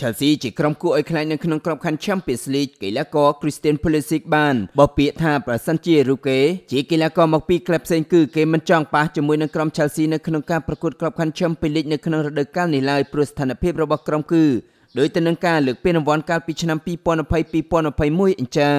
Chelsea ជាក្រុមគួរឲ្យខ្លាចនៅក្នុងក្របខ័ណ្ឌ Champions League កីឡាករ Christian Pulisic បានបោះពាក្យថាប្រសិនជារូកេជាកីឡាករមកពីក្លឹបផ្សេងគឺគេមិនចង់ប៉ះជាមួយនឹងក្រុម Chelsea នៅក្នុងការប្រកួតក្របខ័ណ្ឌ Champions League នៅក្នុងរដូវកាលនេះឡើយព្រោះស្ថានភាពរបស់ក្រុមគឺដោយទៅនឹងការលើកពានរង្វាន់កាលពីឆ្នាំ2020-2021អញ្ចឹង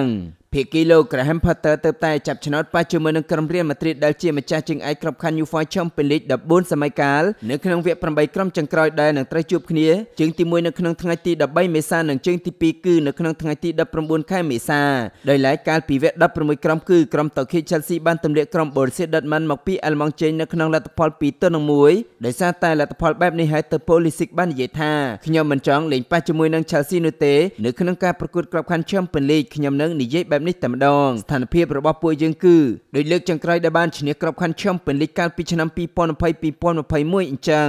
ភាគីលោក Graham Potter ទៅតែចាប់ឆ្នោតប៉ះជាមួយនឹងក្រុមរៀលម៉ាឌ្រីតដែលជាម្ចាស់ជើងឯកក្របខ័ណ្ឌ UEFA Champions League 14សម័យកាលនៅក្នុងវគ្គ8ក្រុមចុងក្រោយដែលនឹងត្រូវជួបគ្នាជើងទី1នៅក្នុងថ្ងៃទី13មេសានិងជើងទី2គឺនៅក្នុងថ្ងៃទី19ខែមេសាដោយឡែកកាលពីវគ្គ16ក្រុមគឺក្រុម Turkey Chelsea បានទម្លាក់ក្រុម Borussia Dortmund មកពី Almond ចេញនៅក្នុងលទ្ធផល2ទល់នឹង1ដោយសារតែលទ្ធផលបែបនេះហើយទៅ Pulisic បាននិយាយថាខ្ញុំមិនចង់លេងប៉ះជាមួយនឹង Chelsea នោះទេនៅក្នុងការប្រកួតក្របខ័ណ្ឌ Champions League ខ្ញុំនឹងនិយាយបែបនេះតែម្ដងស្ថានភាពរបស់ពួកយើងគឺដោយលើកចុងក្រោយដែលបានឈ្នះក្របខ័ណ្ឌ Champions League កាលពីឆ្នាំ2020-2021អញ្ចឹង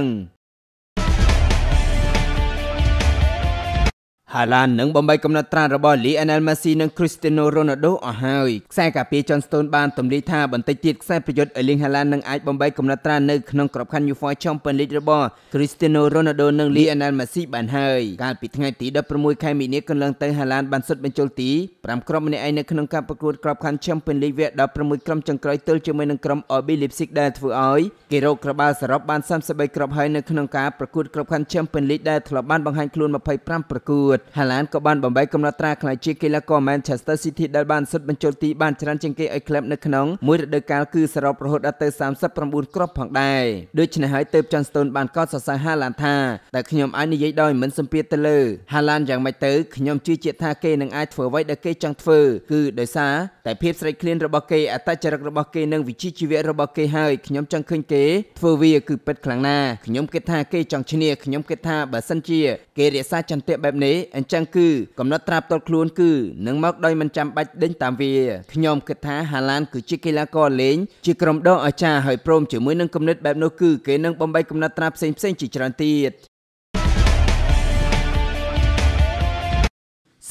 ហាឡាននឹងបំបីកំណត់ត្រារបស់ Lionel Messi និង Cristiano Ronaldo អស់ហើយខ្សែការពារ John Stones បានទម្លាយថាបន្តិចទៀតខ្សែប្រយុទ្ធ Erling Haaland នឹងអាចបំបីកំណត់ត្រានៅក្នុងក្របខ័ណ្ឌ UEFA Champions League របស់ Cristiano Ronaldo និង Lionel Messi បានហើយកាលពីថ្ងៃទី16ខែមីនាកន្លងទៅ Haaland បានសុទ្ធបញ្ចូលទី5ក្រុមម្នាក់ឯងនៅក្នុងការប្រកួតក្របខ័ណ្ឌ Champions League វគ្គ16ក្រុមចុងក្រោយទល់ជាមួយនឹងក្រុម RB Leipzig ដែលធ្វើឲ្យគេរកក្បាលសរុបបាន33គ្រាប់ហើយនៅក្នុងការប្រកួតក្របខ័ណ្ឌ Champions League ដែលធ្លាប់បានបង្ហាញខ្លួន25ប្រកួតតហាឡានក៏បានបំបីកំណត់ត្រាខ្លាយជាកីឡាករ Manchester City ដែលបានសុទ្ធបញ្ចូលទីបានច្រើនជាងគេឲ្យក្លឹបនៅក្នុងមួយរដូវកាលគឺសរុបរហូតដល់ទៅ39គ្រាប់ផងដែរដូច្នេះហើយទើប John Stones បានកោតសរសើរហាឡានថាតែខ្ញុំអាចនិយាយដោយមិនសំភារទៅលើហាឡានយ៉ាងម៉េចទៅខ្ញុំជឿជាក់ថាគេនឹងអាចធ្វើអ្វីដែលគេចង់ធ្វើគឺដោយសារតែភាពស្រេកឃ្លានរបស់គេអត្តចរិតរបស់គេនិងវិជ្ជាជីវៈរបស់គេហើយខ្ញុំចង់ឃើញគេធ្វើវាគឺពិតខ្លាំងណាស់ខ្ញុំគិតថាគេចង់ឈ្នះខ្ញុំគិតថាបើសិនជាគេរក្សាចន្ទៈបែបនេះអញ្ចឹងគឺកំណត់ត្រាប់តល់ខ្លួនគឺនឹងមកដោយមិនចាំបាច់ដេញតាមវាខ្ញុំគិតថាហាឡានគឺជាកីឡាករលេងជាក្រុមដងអាចារ្យហើយព្រមជាមួយនឹងគំនិតបែបនោះគឺគេនឹងបំបីកំណត់ត្រាប់ផ្សេងផ្សេងជាច្រើនទៀត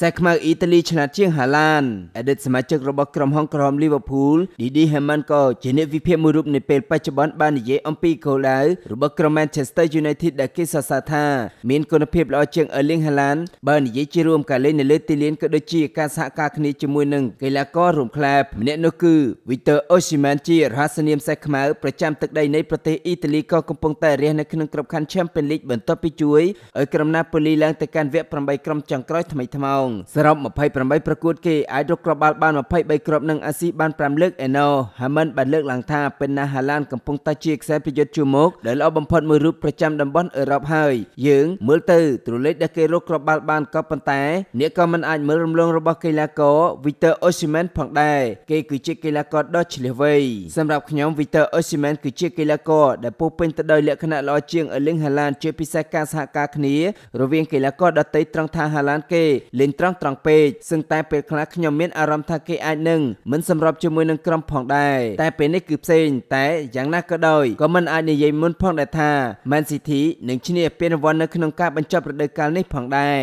ខ្សែខ្មៅអ៊ីតាលីឆ្លាតជាងហាឡានអតីតសមាជិករបស់ក្រុមហុងក្រហមលីវភូល Didi Hamann ក៏ជាអ្នកវិភាគមួយរូបនៅពេលបច្ចុប្បន្នបាននិយាយអំពីគោលដៅរបស់ក្រុម Manchester United ដែលគេសរសើរថា មានគុណភាពល្អជាង Erling Haaland បើនិយាយជារួមការលេងនៅលើទីលានក៏ដូចជា ការសហការគ្នាជាមួយនឹងកីឡាកររួមក្លែបម្នាក់នោះគឺ Victor Osimhen ជារហស្សនាមខ្សែខ្មៅប្រចាំទឹកដីនៃប្រទេសអ៊ីតាលីក៏កំពុងតែរះនៅក្នុងក្របខ័ណ្ឌ Champions League បន្ទាប់ពីជួយឲ្យក្រុម Napoli ឡើងទៅកាន់វគ្គ8ក្រុមចុងក្រោយថ្មីថ្មោងងសរុប28ប្រកួតគេអាចរកគ្រាប់បាល់បាន23គ្រាប់និងអាស៊ីបាន5លើកឯណូហាមិនបានលើកឡើងថាពេលណាហាឡានកំពុងតែជាខ្សែប្រយុទ្ធជួមកដែលល្អបំផុតមួយរូបប្រចាំតំបន់អឺរ៉ុបហើយយើងមើលទៅទ្រលេខដែលគេរកគ្រាប់បាល់បានក៏ប៉ុន្តែអ្នកក៏មិនអាចមើលរំលងរបស់កីឡាករ Victor Osimhen ផងដែរគេគឺជាកីឡាករដ៏ឆ្លៀសវៃសម្រាប់ខ្ញុំ Victor Osimhen គឺជាកីឡាករដែលពោពេញទៅដោយលក្ខណៈល្អជាង Erling Haaland ជាពិសេសការសហការគ្នារវាងកីឡាករដទៃត្រង់ថា Haaland គេលេងត្រង់ត្រង់ពេកសឹងតែពេលខ្លះខ្ញុំមានអារម្មណ៍ថាគេអាចនឹងមិនសម្របជាមួយនឹងក្រុមផងដែរតែពេលនេះគឺផ្សេងតែយ៉ាងណាក៏ដោយក៏មិនអាចនិយាយមុនផងដែរថា Man City នឹងឈ្នះពានរង្វាន់នៅក្នុងការបញ្ចប់រដូវកាលនេះផងដែរ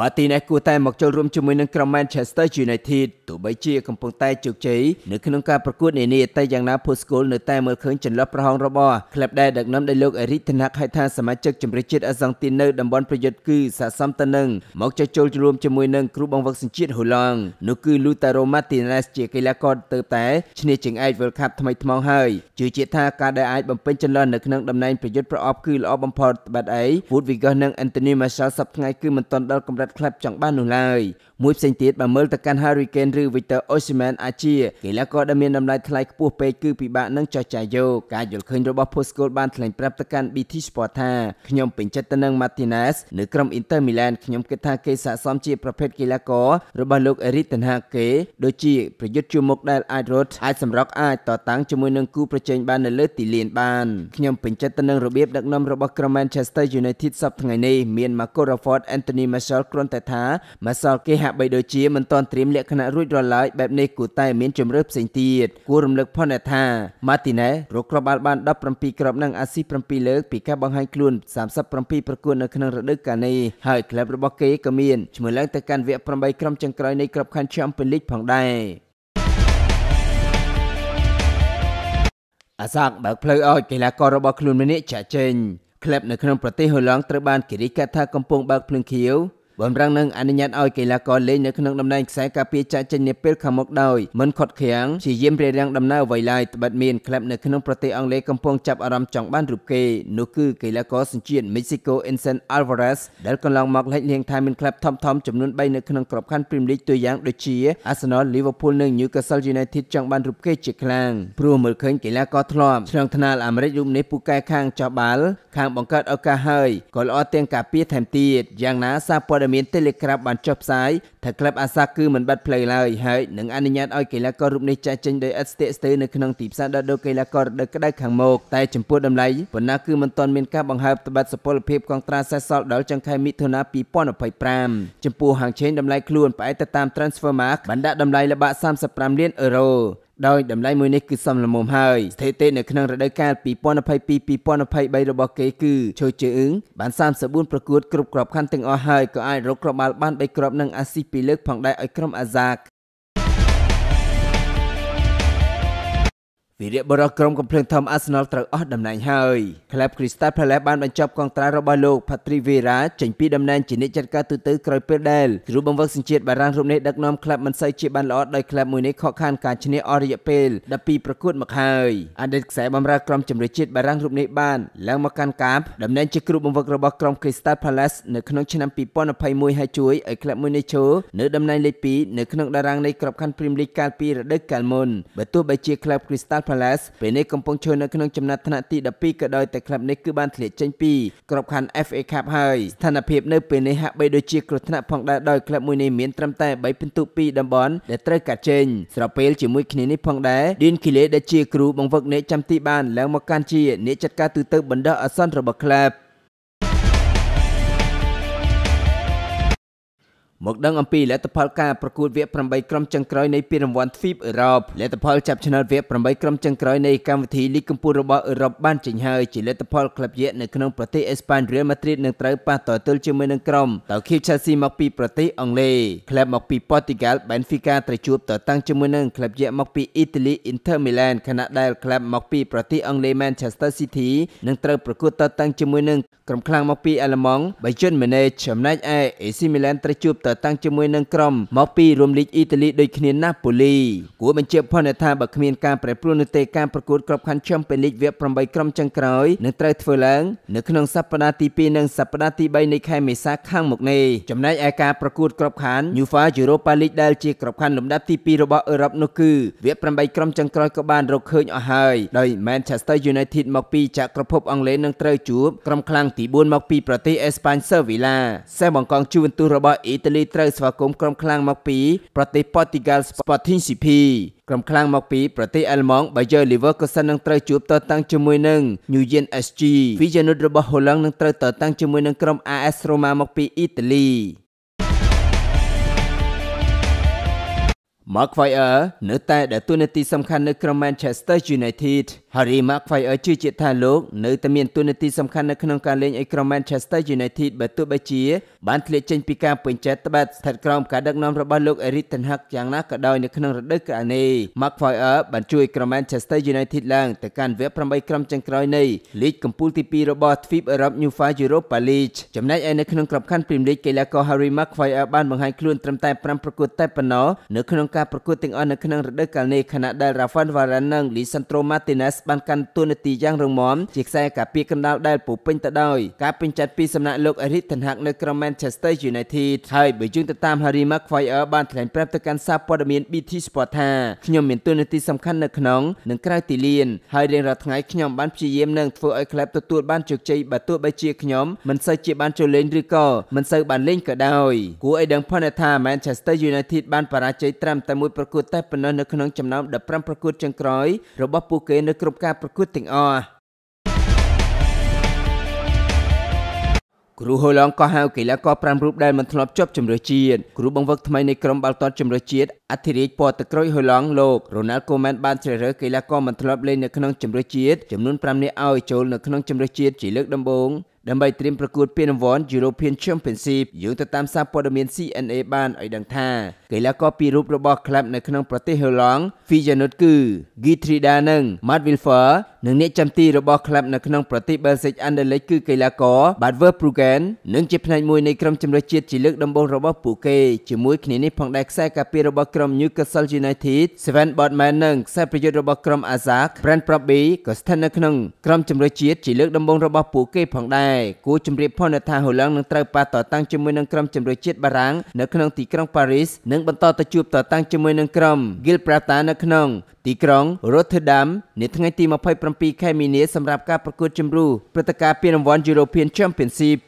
Martinez គួរតែមកចូលរួមជាមួយនឹងក្រុម Manchester United ទោះបីជាកំពុងតែជោគជ័យនៅក្នុងការប្រកួតនានាតែយ៉ាងណា Postecoglou នៅតែមើលឃើញចន្លោះប្រហោងរបស់ក្លឹបដែលដឹកនាំដោយលោក Erik ten Hag ហៅថាសមាជិកជម្រើសជាតិអាសង់ទីនៅតំបន់ប្រយុទ្ធគឺស័ក្តិសមទៅនឹងមកចូលរួមជាមួយនឹងគ្រូបង្វឹកសញ្ជាតិហូឡង់នោះគឺ Lautaro Martinez ជាកីឡាករទៅតែឈ្នះជើងឯក World Cup ថ្មីថ្មងហើយជឿជាក់ថាការដែលអាចបំពេញចន្លោះនៅក្នុងតំណែងប្រយុទ្ធប្រអប់គឺល្អបំផុតបាត់អី Wood Vigas និង Anthony Martial សប្តាហ៍ថ្ងៃគឺមិនទាន់ដល់កម្រិតរដ្ឋក្លឹបចង់បាននោះឡើយមួយផ្សេងទៀតបើមើលទៅកាន់ Hurricane ឬ Victor Osimhen អាចជាកីឡាករដែលមានតម្លៃថ្លៃខ្ពស់ពេកគឺពិបាកនឹងចោះចាយយកការយល់ឃើញរបស់ Postcode បានថ្លែងប្រាប់ទៅកាន់ BT Sport ថាខ្ញុំពេញចិត្តទៅនឹង Martinez នៅក្រុម Inter Milan ខ្ញុំគិតថាគេស័ក្តិសមជាប្រភេទកីឡាកររបស់លោក Erik ten Hag គេដូចជាប្រយុទ្ធជួរមុខដែលអាចរត់អាចសម្រុកអាចតតាំងជាមួយនឹងគូប្រជែងបាននៅលើទីលានបានខ្ញុំពេញចិត្តទៅនឹងរបៀបដឹកនាំរបស់ក្រុម Manchester United សប្តាហ៍ថ្ងៃនេះមាន Marco Rashford Anthony Martial គ្រាន់តែថាម្សិលគេហាក់បីដូចជាមិនទាន់ត្រៀមលក្ខណៈរួចរាល់ឡើយបែបនេះគួរតែមានជំរឿផ្សេងទៀតគួររំលឹកផងដែរថា Martinez រកគ្រាប់បាល់បាន17គ្រាប់និងអាស៊ី7លើកពីការបង្ហាញខ្លួន37ប្រកួតនៅក្នុងរដូវកាលនេះហើយក្លឹបរបស់គេក៏មានឈ្មោះឡើងទៅកាន់វគ្គ8ក្រុមចុងក្រោយនៃក្របខ័ណ្ឌ Champions League ផងដែរអាសាក់បើកផ្លូវឲ្យកីឡាកររបស់ខ្លួនម្នាក់ចាក់ចេញក្លឹបនៅក្នុងប្រទេសហូឡង់ត្រូវបានគេរាយការណ៍ថាកំពុងបើកភ្លើងខៀវបំរាំងនឹងអនុញ្ញាតឲ្យកីឡាករលេងនៅក្នុងតំណែងខ្សែការពារចាក់ចេញនាពេលខាងមុខដោយមិនខុតខាំងជាយាមរារាំងដំណើរអ្វីឡើយត្បិតមានក្លឹបនៅក្នុងប្រទេសអង់គ្លេសកំពុងចាប់អារម្មណ៍ចង់បានរូបគេនោះគឺកីឡាករសញ្ជាតិមិចស៊ីកូ Ensen Alvarez ដែលកន្លងមកលេចលាងថាមានក្លឹបធំៗចំនួន3នៅក្នុងក្របខ័ណ្ឌ Premier League ទូយ៉ាងដូចជា Arsenal Liverpool និង Newcastle United ចង់បានរូបគេជាខ្លាំងព្រោះមើលឃើញកីឡាករធ្លាប់ឆ្លងថ្នាលអាមេរិករូបនេះពូកែខាងចោះបាល់ខាងបង្កើតឱកាសហើយក៏ល្អទាំងការពារថែមទៀតយ៉ាងណាសារព័ត៌ព័ត៌មាន Telegram បានចុះផ្សាយថាក្លឹបអាសាគឺមិនបាត់ផ្លូវឡើយហើយនឹងអនុញ្ញាតឲ្យកីឡាកររូបនេះចាក់ចេញដោយឥតស្ទាក់ស្ទើរនៅក្នុងទីផ្សារដដូរកីឡាកររដូវក្តៅខាងមុខតែចំពោះតម្លៃប៉ុន្តែគឺមិនទាន់មានការបង្ហើបត្បិតសុពលភាពកងត្រាសេសសល់ដល់ចុងខែមិថុនា2025ចំពោះហាងឆេងតម្លៃខ្លួនផ្អែកទៅតាម Transfermarkt បានដាក់តម្លៃល្បាក់35លានអឺរ៉ូដោយតម្លៃមួយនេះគឺសមល្មមហើយស្ថិតិនៅក្នុងរដូវកាល2022-2023របស់គេគឺឈូជើងបាន34ប្រកួតគ្រប់ក្របខ័ណ្ឌទាំងអស់ហើយក៏អាចរកគ្រាប់បាល់បាន3គ្រាប់និងអាស៊ីសពីលើកផងដែរឲ្យក្រុមអាហ្សាកវីរៈបរិក្រុមកំភ្លើងធំអាសនលត្រូវអស់តំណែងហើយក្លាបគ្រីស្តាល់ផាឡេបានបញ្ចប់កងត្រារបស់លោក Patrick Vieira ចេញពីតំណែងជាអ្នកចាត់ការទូតក្រោយពេលដែលគ្រូបង្វឹកសញ្ជាតិបារាំងរូបនេះដឹកនាំក្លាបមិនសូវជា បានល្អដោយក្លាបមួយនេះខកខានការឈ្នះអស់រយៈពេល12ប្រកួតមកហើយអតីតខ្សែបម្រើក្រុមជម្រើសជាតិបារាំងរូបនេះបានឡើងមកកាន់កាបតំណែងជាគ្រូបង្វឹករបស់ក្រុម Crystal Palace នៅក្នុងឆ្នាំ2021ហើយជួយឲ្យក្លាបមួយនេះឈរនៅតំណែងលេខ2នៅក្នុងតារាងនៃក្របខ័ណ្ឌ Premier League កាលពីរដូវកាលមុនបើទោះបីជាក្លាប Crystal Palace ពេលនេះកំពុងឈរនៅក្នុងចំណាត់ថ្នាក់ទី12ក៏ដោយតែក្លឹបនេះគឺបានធ្លាក់ចេញពីក្របខ័ណ្ឌ FA Cup ហើយស្ថានភាពនៅពេលនេះហាក់បីដូចជា គ្រោះថ្នាក់ផងដែរដោយក្លឹបមួយនេះមានត្រឹមតែ3ពិន្ទុ2តំបន់ដែលត្រូវកាត់ចេញស្របពេលជាមួយគ្នានេះផងដែរ Dean Kiley ដែលជាគ្រូបង្វឹកអ្នកចាំទីបានឡើងមកកាន់ជាអ្នកចាត់ការទូទៅបណ្ដោះអាសន្នរបស់ក្លឹបមកដឹងអំពីលទ្ធផលការប្រកួតវគ្គ8ក្រុមចុងក្រោយនៃពានរង្វាន់ទ្វីបអឺរ៉ុបលទ្ធផលចាប់ឆ្នោតវគ្គ8ក្រុមចុងក្រោយនៃកម្មវិធីលីកកំពូលរបស់អឺរ៉ុបបានចេញហើយជាលទ្ធផលក្លឹបយក្សនៅក្នុងប្រទេសអេស្ប៉ាញរៀលម៉ាឌ្រីតនឹងត្រូវប៉ះទល់ជាមួយនឹងក្រុមតៅឃីឆាស៊ីមកពីប្រទេសអង់គ្លេសក្លឹបមកពីប៉ូទុយហ្គាល់បែនហ្វីកាត្រូវជួបតតាំងជាមួយនឹងក្លឹបយក្សមកពីអ៊ីតាលីអ៊ីនធឺមីឡានខណៈដែលក្លឹបមកពីប្រទេសអង់គ្លេស Manchester City នឹងត្រូវប្រកួតតតាំងជាមួយនឹងក្រុមខ្លាំងមកពីអាល្លឺម៉ង់ Bayern Munich ចំណែកឯ AC Milan ត្រូវជួបទៅតាំងជាមួយនឹងក្រុមមកពីរួមលីកអ៊ីតាលីដូចគ្នាណាប៉ូលីគួរបញ្ជាក់ផងថាបើគ្មានការប្រែប្រួលនោះទេការប្រកួតក្របខ័ណ្ឌ Champions League វគ្គ8ក្រុមចុងក្រោយនឹងត្រូវធ្វើឡើងនៅក្នុងសប្តាហ៍ទី2និងសប្តាហ៍ទី3នៃខែមេសាខាងមុខនេះចំណែកឯការប្រកួតក្របខ័ណ្ឌ UEFA Europa League ដែលជាក្របខ័ណ្ឌលំដាប់ទី2របស់អឺរ៉ុបនោះគឺវគ្គ8ក្រុមចុងក្រោយក៏បានរកឃើញអស់ហើយដោយ Manchester United មកពីចក្រភពអង់គ្លេសនឹងត្រូវជួបក្រុមខ្លាំងទី4មកពីប្រទេសអេស្ប៉ាញសេវីឡាសេបង្កងជួនទូរបស់អ៊ីតាលីលីត្រូវស្វាគមន៍ក្រុមខ្លាំងមកពី ប្រទេសប៉ូទីហ្គាល់ Sporting CP ក្រុមខ្លាំងមកពីប្រទេសអែលម៉ង់បាយឺលីវើកូសិននឹងត្រូវជួបតតាំងជាមួយនឹង Nuyen SG វិជានុតរបស់ហូឡង់នឹងត្រូវតតាំងជាមួយនឹងក្រុម AS Roma មកពីអ៊ីតាលី Mark Fire នៅតែដើរតួនាទីសំខាន់នៅក្រុម Manchester United Harry Maguire ជឿជាក់ថាលោកនៅតែមានតួនាទីសំខាន់នៅក្នុងការលេងឲ្យក្រុម Manchester United បើទោះបីជាបានធ្លាក់ចេញពីការពេញចិត្តត្បិតស្ថិតក្រោមការដឹកនាំរបស់លោក Erik ten Hag យ៉ាងណាក៏ដោយនៅក្នុងរដូវកាលនេះ Maguire បានជួយក្រុម Manchester United ឡើងទៅកាន់វគ្គ8ក្រុមចុងក្រោយនៃលីកកំពូលទី2របស់ទ្វីបអឺរ៉ុប UEFA Europa League ចំណែកឯនៅក្នុងក្របខ័ណ្ឌ Premier League កីឡាករ Harry Maguire បានបង្ហាញខ្លួនត្រឹមតែ5ប្រកួតតែប៉ុណ្ណោះនៅក្នុងការប្រកួតទាំងអស់នៅក្នុងរដូវកាលនេះខណៈដែល Rafael Varane និង Lisandro Martinez បានកាន់តួនាទីយ៉ាងរឹងមាំជាខ្សែការពារកណ្ដាលដែលពោពេញទៅដោយការពេញចិត្តពីសំណាក់លោកអេរីកថានហាក់នៅក្រុម Manchester United ហើយបើយោងទៅតាម Harry Maguire បានថ្លែងប្រាប់ទៅកាន់សារព័ត៌មាន BT Sport ថាខ្ញុំមានតួនាទីសំខាន់នៅក្នុងនិងក្រៅទីលានហើយរៀងរាល់ថ្ងៃខ្ញុំបានព្យាយាមនឹងធ្វើឲ្យក្លឹបទទួលបានជោគជ័យបើទោះបីជាខ្ញុំមិនសូវជាបានចូលលេងឬក៏មិនសូវបានលេងក៏ដោយគួរឲ្យដឹងផងថា Manchester United បានបរាជ័យត្រឹមតែមួយប្រកួតតែប៉ុណ្ណោះនៅក្នុងចំណោម15ប្រកួតចុងក្រោយរបស់ពួកគេនៅគ្រប់គ្រប់ការប្រកួតទាំងអស់គ្រូហូឡង់ក៏ហៅកីឡាករ5រូបដែលមិនធ្លាប់ជាប់ជម្រើសជាតិគ្រូបង្វឹកថ្មីនៃក្រុមបាល់ទាត់ជម្រើសជាតិអធិរាជពណ៌តក្រូចហូឡង់លោករ៉ូណាល់កូម៉ែនបានជ្រើសរើសកីឡាករមិនធ្លាប់លេងនៅក្នុងជម្រើសជាតិចំនួន5នាក់ឲ្យចូលនៅក្នុងជម្រើសជាតិជាលើកដំបូងដើម្បីត្រៀមប្រកួតពានរង្វាន់ European Championship យោងទៅតាមសារព័ត៌មាន CNA បានឲ្យដឹងថា កីឡាករពីររូបរបស់ក្លឹបនៅក្នុងប្រទេសហូឡង់ Feyenoord គឺ Gitrida និង Matt Wilfer និងអ្នកចាំទីរបស់ក្លឹបនៅក្នុងប្រទេស Belgium Anderlecht គឺកីឡាករ Badver Prugen និងជាផ្នែកមួយនៃក្រុមជម្រើសជាតិជាលើកដំបូងរបស់ពួកគេជាមួយគ្នានេះផងដែរខ្សែការពាររបស់ក្រុម Newcastle United Sven Botman និងខ្សែប្រយុទ្ធរបស់ក្រុម Ajax Brand Proby ក៏ស្ថិតនៅក្នុងក្រុមជម្រើសជាតិជាលើកដំបូងរបស់ពួកគេផងដែរខ្មែរគួរជំរាបផងនៅថាហូឡង់នឹងត្រូវប៉ះតតាំងជាមួយនឹងក្រុមជំរឿជាតិបារាំងនៅក្នុងទីក្រុងប៉ារីស និងបន្តទៅជួបតតាំងជាមួយនឹងក្រុម Gibraltar នៅក្នុងទីក្រុង Rotterdam នាថ្ងៃទី27ខែមីនាសម្រាប់ការប្រកួតជម្រុះព្រឹត្តិការណ៍ពានរង្វាន់ European Championship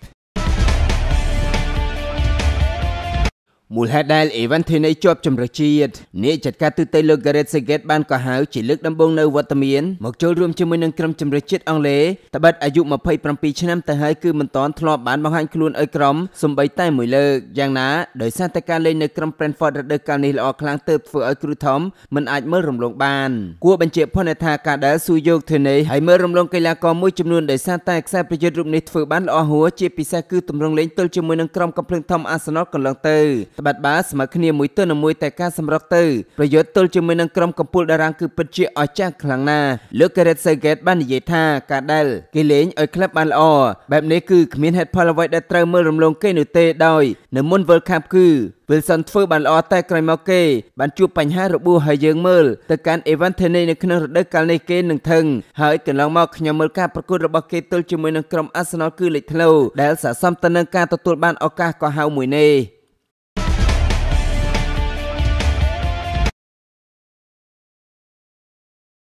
មូលហេតុដែលអេវ៉ាន់ធីនីជាប់ជំរះជាតិនាយចាត់ការទូតលើក Gareth Southgate បានកោះហៅជាលើកដំបូងនៅវត្តមានមកចូលរួមជាមួយនឹងក្រុមជំរះជាតិអង់គ្លេសត្បិតអាយុ27ឆ្នាំទៅហើយគឺមិនទាន់ធ្លាប់បានបង្ហាញខ្លួនឲ្យក្រុមសំបីតែមួយលើកយ៉ាងណាដោយសារតែការលេងនៅក្រុម Brentford រដូវកាលនេះល្អខ្លាំងទើបធ្វើឲ្យគ្រូថមមិនអាចមើលរំលងបានគួរបញ្ជាក់ផុនថាការដែលស៊ូយោកធីនីឲ្យមើលរំលងកីឡាករមួយចំនួនដោយសារតែខ្សែប្រយុទ្ធរូបនេះធ្វើបានល្អហួរជាពិសេសគឺទម្រង់លេងទល់ជាមួយនឹងក្រុមកំភ្លើងធំ Arsenal កន្លងទៅត្បិតបាស្មើគ្នាមួយទល់នឹងមួយតែការសម្រុកទៅប្រយុទ្ធទល់ជាមួយនឹងក្រុមកំពូលតារាងគឺពិតជាអស្ចារ្យខ្លាំងណាស់លោកកេរ៉េតសេហ្កេតបាននិយាយថាការដែលគេលេងឲ្យក្លឹបបានល្អបែបនេះគឺគ្មានហេតុផលអ្វីដែលត្រូវមើលរំលងគេនោះទេដោយនៅមុន World Cup គឺ Wilson ធ្វើបានល្អតែក្រោយមកគេបានជួបបញ្ហារបួសហើយយើងមើលទៅកាន់ Evan Tenney នៅក្នុងរដូវកាលនេះគេនឹងថឹងហើយកន្លងមកខ្ញុំមើលការប្រកួតរបស់គេទល់ជាមួយនឹងក្រុម Arsenal គឺលេចធ្លោដែលស័ក្តិសមទៅនឹងការទទួលបានឱកាសកោះហៅមួយនេះ